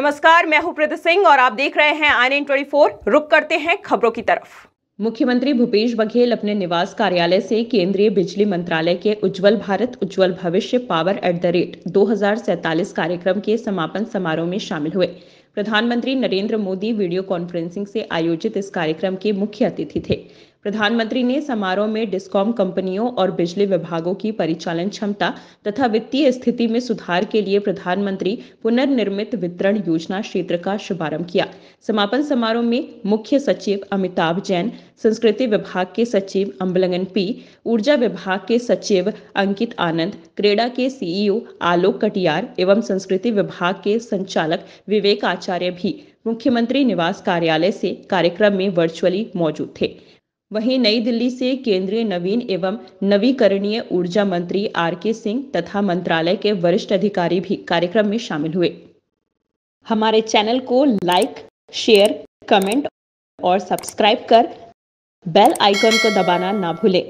नमस्कार मैं हूं प्रदीप सिंह और आप देख रहे हैं आई एन ट्वेंटी फोर रुक करते हैं खबरों की तरफ मुख्यमंत्री भूपेश बघेल अपने निवास कार्यालय से केंद्रीय बिजली मंत्रालय के उज्जवल भारत उज्जवल भविष्य पावर एट द रेट दो कार्यक्रम के समापन समारोह में शामिल हुए प्रधानमंत्री नरेंद्र मोदी वीडियो कॉन्फ्रेंसिंग से आयोजित इस कार्यक्रम के मुख्य अतिथि थे प्रधानमंत्री ने समारोह में डिस्कॉम कंपनियों और बिजली विभागों की परिचालन क्षमता तथा वित्तीय स्थिति में सुधार के लिए प्रधानमंत्री पुनर्निर्मित वितरण योजना क्षेत्र का शुभारंभ किया समापन समारोह में मुख्य सचिव अमिताभ जैन संस्कृति विभाग के सचिव अम्बलगन पी ऊर्जा विभाग के सचिव अंकित आनंद क्रेडा के सीईओ आलोक कटियार एवं संस्कृति विभाग के संचालक विवेक आचार्य भी मुख्यमंत्री निवास कार्यालय से कार्यक्रम में वर्चुअली मौजूद थे वहीं नई दिल्ली से केंद्रीय नवीन एवं नवीकरणीय ऊर्जा मंत्री आर के सिंह तथा मंत्रालय के वरिष्ठ अधिकारी भी कार्यक्रम में शामिल हुए हमारे चैनल को लाइक शेयर कमेंट और सब्सक्राइब कर बेल आइकन को दबाना ना भूलें